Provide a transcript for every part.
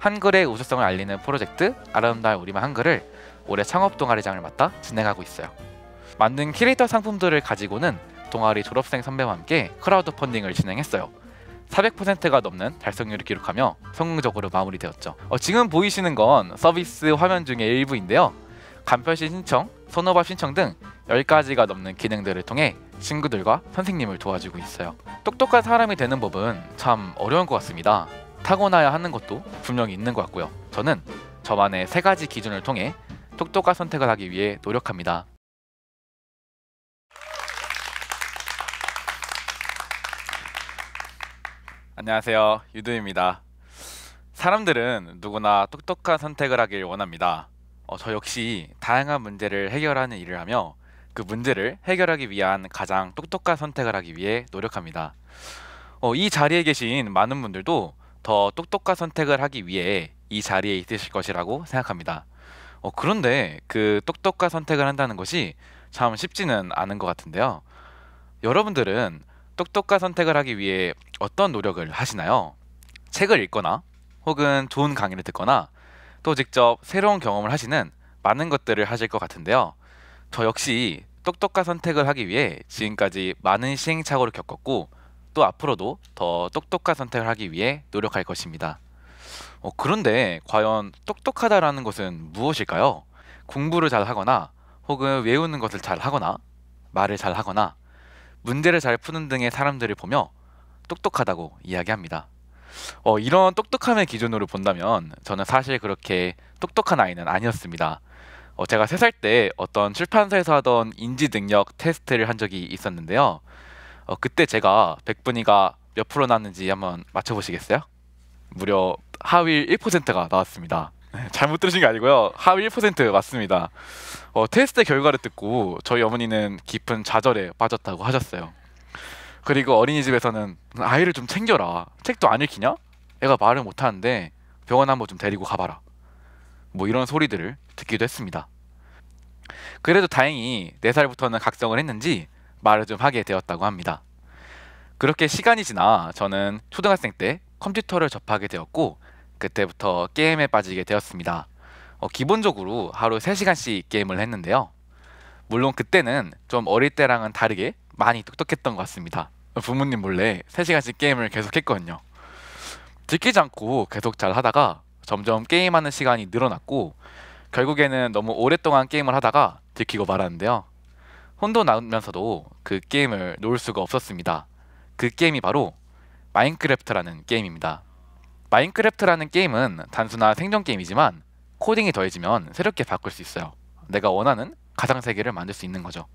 한글의 우수성을 알리는 프로젝트 아름다운 우리만 한글을 올해 창업 동아리장을 맡아 진행하고 있어요. 만든 캐릭터 상품들을 가지고는 동아리 졸업생 선배와 함께 크라우드 펀딩을 진행했어요. 400%가 넘는 달성률을 기록하며 성공적으로 마무리되었죠. 어, 지금 보이시는 건 서비스 화면 중에 일부인데요. 간편시 신청, 선호밥 신청 등 10가지가 넘는 기능들을 통해 친구들과 선생님을 도와주고 있어요. 똑똑한 사람이 되는 법은 참 어려운 것 같습니다. 타고나야 하는 것도 분명히 있는 것 같고요. 저는 저만의 세 가지 기준을 통해 똑똑한 선택을 하기 위해 노력합니다. 안녕하세요. 유두입니다. 사람들은 누구나 똑똑한 선택을 하길 원합니다. 어, 저 역시 다양한 문제를 해결하는 일을 하며 그 문제를 해결하기 위한 가장 똑똑한 선택을 하기 위해 노력합니다. 어, 이 자리에 계신 많은 분들도 더 똑똑한 선택을 하기 위해 이 자리에 있으실 것이라고 생각합니다. 어, 그런데 그 똑똑한 선택을 한다는 것이 참 쉽지는 않은 것 같은데요. 여러분들은 똑똑한 선택을 하기 위해 어떤 노력을 하시나요? 책을 읽거나 혹은 좋은 강의를 듣거나 또 직접 새로운 경험을 하시는 많은 것들을 하실 것 같은데요. 저 역시 똑똑한 선택을 하기 위해 지금까지 많은 시행착오를 겪었고 또 앞으로도 더 똑똑한 선택을 하기 위해 노력할 것입니다. 어, 그런데 과연 똑똑하다라는 것은 무엇일까요? 공부를 잘 하거나 혹은 외우는 것을 잘 하거나 말을 잘 하거나 문제를 잘 푸는 등의 사람들을 보며 똑똑하다고 이야기합니다. 어, 이런 똑똑함의 기준으로 본다면 저는 사실 그렇게 똑똑한 아이는 아니었습니다. 어, 제가 세 살 때 어떤 출판사에서 하던 인지 능력 테스트를 한 적이 있었는데요. 어, 그때 제가 백분위가 몇 프로 나왔는지 한번 맞춰보시겠어요? 무려 하위 1%가 나왔습니다. 네, 잘못 들으신 게 아니고요. 하위 1% 맞습니다. 어, 테스트 결과를 듣고 저희 어머니는 깊은 좌절에 빠졌다고 하셨어요. 그리고 어린이집에서는 아이를 좀 챙겨라. 책도 안 읽히냐? 애가 말을 못하는데 병원 한번 좀 데리고 가봐라. 뭐 이런 소리들을 듣기도 했습니다. 그래도 다행히 4살부터는 각성을 했는지 말을 좀 하게 되었다고 합니다. 그렇게 시간이 지나 저는 초등학생 때 컴퓨터를 접하게 되었고 그때부터 게임에 빠지게 되었습니다. 어, 기본적으로 하루 3시간씩 게임을 했는데요. 물론 그때는 좀 어릴 때랑은 다르게 많이 똑똑했던 것 같습니다. 부모님 몰래 3시간씩 게임을 계속했거든요. 지키지 않고 계속 잘 하다가 점점 게임하는 시간이 늘어났고 결국에는 너무 오랫동안 게임을 하다가 들키고 말았는데요. 혼돈 나오면서도 그 게임을 놓을 수가 없었습니다. 그 게임이 바로 마인크래프트라는 게임입니다. 마인크래프트라는 게임은 단순한 생존 게임이지만 코딩이 더해지면 새롭게 바꿀 수 있어요. 내가 원하는 가상 세계를 만들 수 있는 거죠.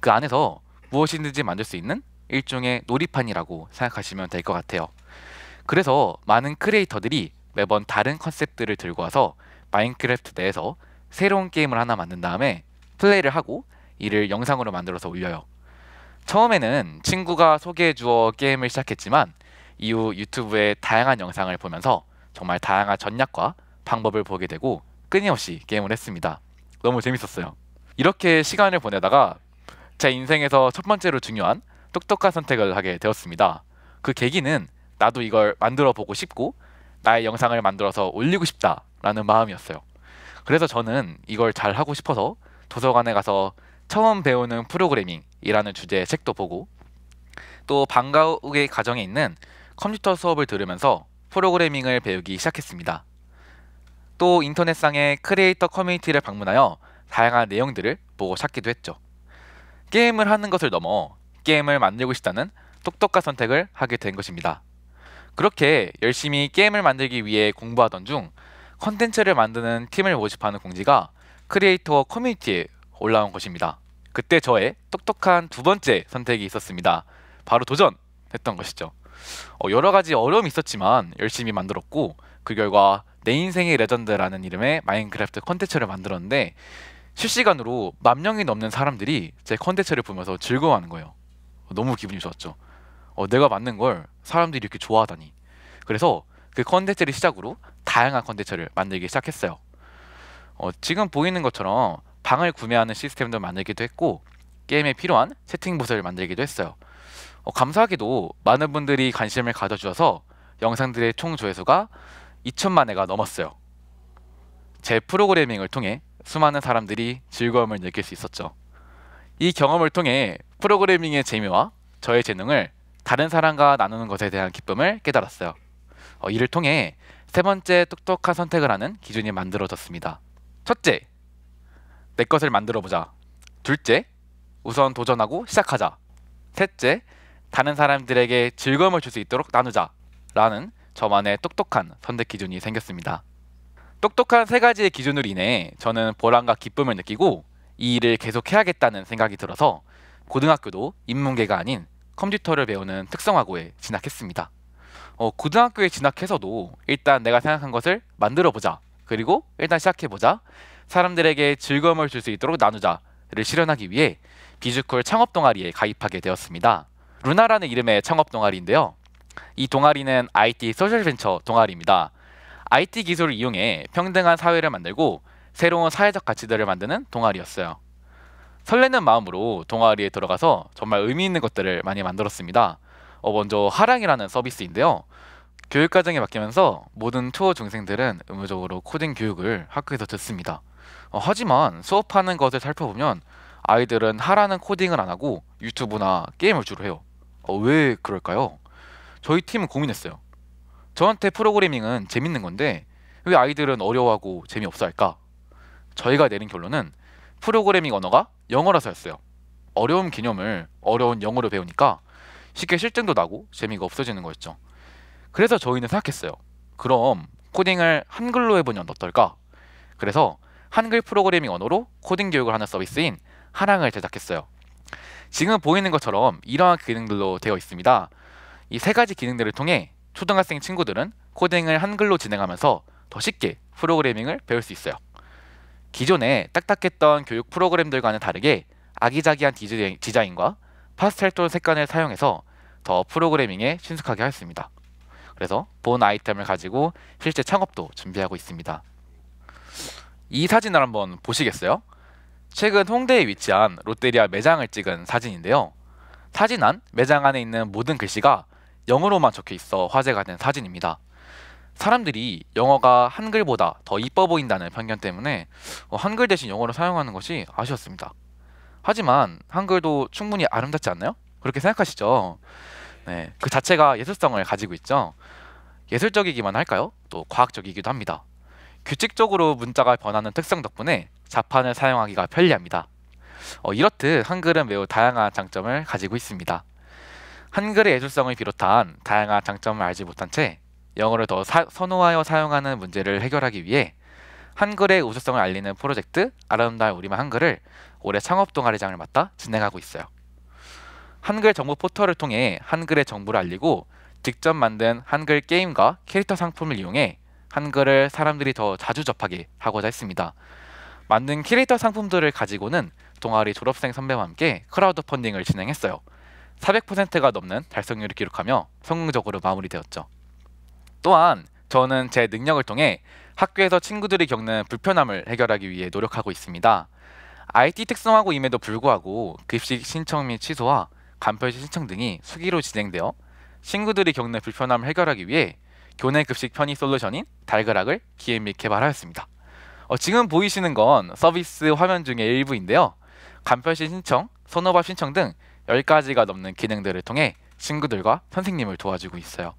그 안에서 무엇이든지 만들 수 있는 일종의 놀이판이라고 생각하시면 될 것 같아요. 그래서 많은 크리에이터들이 매번 다른 컨셉들을 들고 와서 마인크래프트 내에서 새로운 게임을 하나 만든 다음에 플레이를 하고 이를 영상으로 만들어서 올려요. 처음에는 친구가 소개해 주어 게임을 시작했지만 이후 유튜브에 다양한 영상을 보면서 정말 다양한 전략과 방법을 보게 되고 끊임없이 게임을 했습니다. 너무 재밌었어요. 이렇게 시간을 보내다가 제 인생에서 첫 번째로 중요한 똑똑한 선택을 하게 되었습니다. 그 계기는 나도 이걸 만들어 보고 싶고 나의 영상을 만들어서 올리고 싶다라는 마음이었어요. 그래서 저는 이걸 잘 하고 싶어서 도서관에 가서 처음 배우는 프로그래밍이라는 주제의 책도 보고 또 방과후의 과정에 있는 컴퓨터 수업을 들으면서 프로그래밍을 배우기 시작했습니다. 또 인터넷상의 크리에이터 커뮤니티를 방문하여 다양한 내용들을 보고 찾기도 했죠. 게임을 하는 것을 넘어 게임을 만들고 싶다는 똑똑한 선택을 하게 된 것입니다. 그렇게 열심히 게임을 만들기 위해 공부하던 중 컨텐츠를 만드는 팀을 모집하는 공지가 크리에이터 커뮤니티에 올라온 것입니다. 그때 저의 똑똑한 두 번째 선택이 있었습니다. 바로 도전했던 것이죠. 어, 여러 가지 어려움이 있었지만 열심히 만들었고 그 결과 내 인생의 레전드라는 이름의 마인크래프트 컨텐츠를 만들었는데 실시간으로 만 명이 넘는 사람들이 제 컨텐츠를 보면서 즐거워하는 거예요. 어, 너무 기분이 좋았죠. 어, 내가 만든 걸 사람들이 이렇게 좋아하다니. 그래서 그 컨텐츠를 시작으로 다양한 컨텐츠를 만들기 시작했어요. 어, 지금 보이는 것처럼 방을 구매하는 시스템도 만들기도 했고 게임에 필요한 채팅봇을 만들기도 했어요. 어, 감사하게도 많은 분들이 관심을 가져주셔서 영상들의 총 조회수가 2천만 회가 넘었어요. 제 프로그래밍을 통해 수많은 사람들이 즐거움을 느낄 수 있었죠. 이 경험을 통해 프로그래밍의 재미와 저의 재능을 다른 사람과 나누는 것에 대한 기쁨을 깨달았어요. 어, 이를 통해 세 번째 똑똑한 선택을 하는 기준이 만들어졌습니다. 첫째, 내 것을 만들어 보자. 둘째, 우선 도전하고 시작하자. 셋째, 다른 사람들에게 즐거움을 줄 수 있도록 나누자. 라는 저만의 똑똑한 선택 기준이 생겼습니다. 똑똑한 세 가지의 기준으로 인해 저는 보람과 기쁨을 느끼고 이 일을 계속해야겠다는 생각이 들어서 고등학교도 인문계가 아닌 컴퓨터를 배우는 특성화고에 진학했습니다. 어, 고등학교에 진학해서도 일단 내가 생각한 것을 만들어 보자. 그리고 일단 시작해 보자. 사람들에게 즐거움을 줄 수 있도록 나누자를 실현하기 위해 비즈콜 창업 동아리에 가입하게 되었습니다. 루나라는 이름의 창업 동아리인데요. 이 동아리는 IT 소셜 벤처 동아리입니다. IT 기술을 이용해 평등한 사회를 만들고 새로운 사회적 가치들을 만드는 동아리였어요. 설레는 마음으로 동아리에 들어가서 정말 의미 있는 것들을 많이 만들었습니다. 어, 먼저 하랑이라는 서비스인데요. 교육과정이 바뀌면서 모든 투어 중생들은 의무적으로 코딩 교육을 학교에서 듣습니다. 어, 하지만 수업하는 것을 살펴보면 아이들은 하라는 코딩을 안 하고 유튜브나 게임을 주로 해요. 어, 왜 그럴까요? 저희 팀은 고민했어요. 저한테 프로그래밍은 재밌는 건데 왜 아이들은 어려워하고 재미없어 할까? 저희가 내린 결론은 프로그래밍 언어가 영어라서였어요. 어려운 개념을 어려운 영어로 배우니까 쉽게 실증도 나고 재미가 없어지는 거였죠. 그래서 저희는 생각했어요. 그럼 코딩을 한글로 해보면 어떨까? 그래서 한글 프로그래밍 언어로 코딩 교육을 하는 서비스인 하랑을 제작했어요. 지금 보이는 것처럼 이러한 기능들로 되어 있습니다. 이 세 가지 기능들을 통해 초등학생 친구들은 코딩을 한글로 진행하면서 더 쉽게 프로그래밍을 배울 수 있어요. 기존의 딱딱했던 교육 프로그램들과는 다르게 아기자기한 디자인과 파스텔톤 색깔을 사용해서 더 프로그래밍에 친숙하게 하였습니다. 그래서 본 아이템을 가지고 실제 창업도 준비하고 있습니다. 이 사진을 한번 보시겠어요? 최근 홍대에 위치한 롯데리아 매장을 찍은 사진인데요. 사진 안, 매장 안에 있는 모든 글씨가 영어로만 적혀 있어 화제가 된 사진입니다. 사람들이 영어가 한글보다 더 이뻐 보인다는 편견 때문에 어, 한글 대신 영어를 사용하는 것이 아쉬웠습니다. 하지만 한글도 충분히 아름답지 않나요? 그렇게 생각하시죠? 네, 그 자체가 예술성을 가지고 있죠. 예술적이기만 할까요? 또 과학적이기도 합니다. 규칙적으로 문자가 변하는 특성 덕분에 자판을 사용하기가 편리합니다. 어, 이렇듯 한글은 매우 다양한 장점을 가지고 있습니다. 한글의 예술성을 비롯한 다양한 장점을 알지 못한 채 영어를 더 사, 선호하여 사용하는 문제를 해결하기 위해 한글의 우수성을 알리는 프로젝트 아름다운 우리만 한글을 올해 창업 동아리장을 맡아 진행하고 있어요. 한글 정보 포털을 통해 한글의 정보를 알리고 직접 만든 한글 게임과 캐릭터 상품을 이용해 한글을 사람들이 더 자주 접하게 하고자 했습니다. 만든 캐릭터 상품들을 가지고는 동아리 졸업생 선배와 함께 크라우드 펀딩을 진행했어요. 400%가 넘는 달성률을 기록하며 성공적으로 마무리되었죠. 또한 저는 제 능력을 통해 학교에서 친구들이 겪는 불편함을 해결하기 위해 노력하고 있습니다. IT 특성화고 임에도 불구하고 급식 신청 및 취소와 간편 신청 등이 수기로 진행되어 친구들이 겪는 불편함을 해결하기 위해 교내 급식 편의 솔루션인 달그락을 기획 및 개발하였습니다. 어, 지금 보이시는 건 서비스 화면 중에 일부인데요. 간편식 신청, 선호밥 신청 등 10가지가 넘는 기능들을 통해 친구들과 선생님을 도와주고 있어요.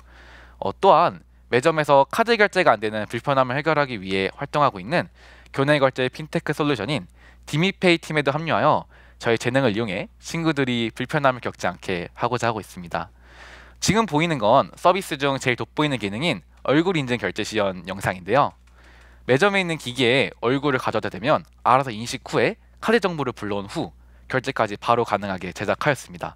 어, 또한 매점에서 카드 결제가 안 되는 불편함을 해결하기 위해 활동하고 있는 교내 결제 핀테크 솔루션인 디미페이 팀에도 합류하여 저희 재능을 이용해 친구들이 불편함을 겪지 않게 하고자 하고 있습니다. 지금 보이는 건 서비스 중 제일 돋보이는 기능인 얼굴 인증 결제 시연 영상인데요. 매점에 있는 기기에 얼굴을 가져다 대면 알아서 인식 후에 카드 정보를 불러온 후 결제까지 바로 가능하게 제작하였습니다.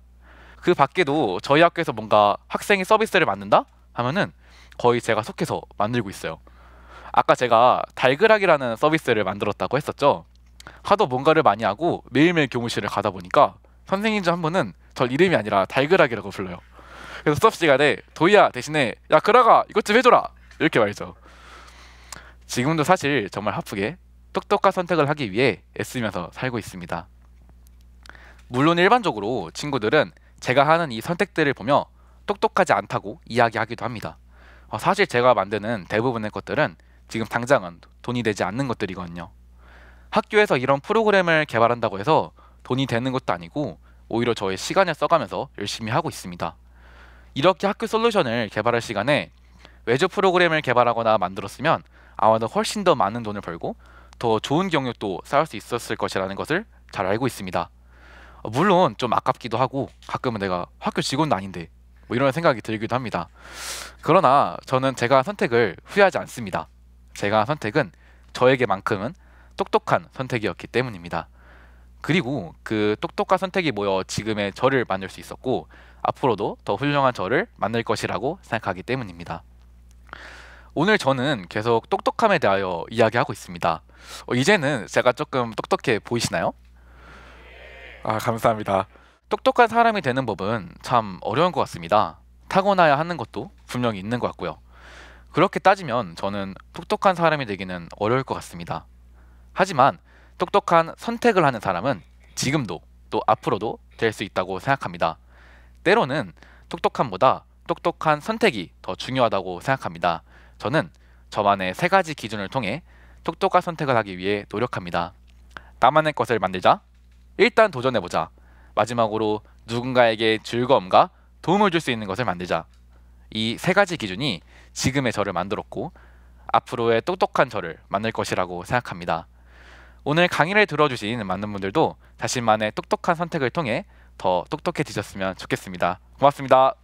그 밖에도 저희 학교에서 뭔가 학생이 서비스를 만든다 하면은 거의 제가 속해서 만들고 있어요. 아까 제가 달그락이라는 서비스를 만들었다고 했었죠. 하도 뭔가를 많이 하고 매일매일 교무실을 가다 보니까 선생님 중 한 분은 저 이름이 아니라 달그락이라고 불러요. 그래서 수업 시간에 도희야 대신에 야 그라가 이것 좀 해줘라 이렇게 말이죠. 지금도 사실 정말 하프게 똑똑한 선택을 하기 위해 애쓰면서 살고 있습니다. 물론 일반적으로 친구들은 제가 하는 이 선택들을 보며 똑똑하지 않다고 이야기하기도 합니다. 어, 사실 제가 만드는 대부분의 것들은 지금 당장은 돈이 되지 않는 것들이거든요. 학교에서 이런 프로그램을 개발한다고 해서 돈이 되는 것도 아니고 오히려 저의 시간을 써가면서 열심히 하고 있습니다. 이렇게 학교 솔루션을 개발할 시간에 외주 프로그램을 개발하거나 만들었으면 아마도 훨씬 더 많은 돈을 벌고 더 좋은 경력도 쌓을 수 있었을 것이라는 것을 잘 알고 있습니다. 어, 물론 좀 아깝기도 하고 가끔은 내가 학교 직원도 아닌데 뭐 이런 생각이 들기도 합니다. 그러나 저는 제가 선택을 후회하지 않습니다. 제가 선택은 저에게만큼은 똑똑한 선택이었기 때문입니다. 그리고 그 똑똑한 선택이 모여 지금의 저를 만들 수 있었고 앞으로도 더 훌륭한 저를 만들 것이라고 생각하기 때문입니다. 오늘 저는 계속 똑똑함에 대하여 이야기하고 있습니다. 어, 이제는 제가 조금 똑똑해 보이시나요? 아, 감사합니다. 똑똑한 사람이 되는 법은 참 어려운 것 같습니다. 타고나야 하는 것도 분명히 있는 것 같고요. 그렇게 따지면 저는 똑똑한 사람이 되기는 어려울 것 같습니다. 하지만 똑똑한 선택을 하는 사람은 지금도 또 앞으로도 될 수 있다고 생각합니다. 때로는 똑똑함보다 똑똑한 선택이 더 중요하다고 생각합니다. 저는 저만의 세 가지 기준을 통해 똑똑한 선택을 하기 위해 노력합니다. 나만의 것을 만들자. 일단 도전해보자. 마지막으로 누군가에게 즐거움과 도움을 줄 수 있는 것을 만들자. 이 세 가지 기준이 지금의 저를 만들었고 앞으로의 똑똑한 저를 만들 것이라고 생각합니다. 오늘 강의를 들어주신 많은 분들도 자신만의 똑똑한 선택을 통해 더 똑똑해지셨으면 좋겠습니다. 고맙습니다.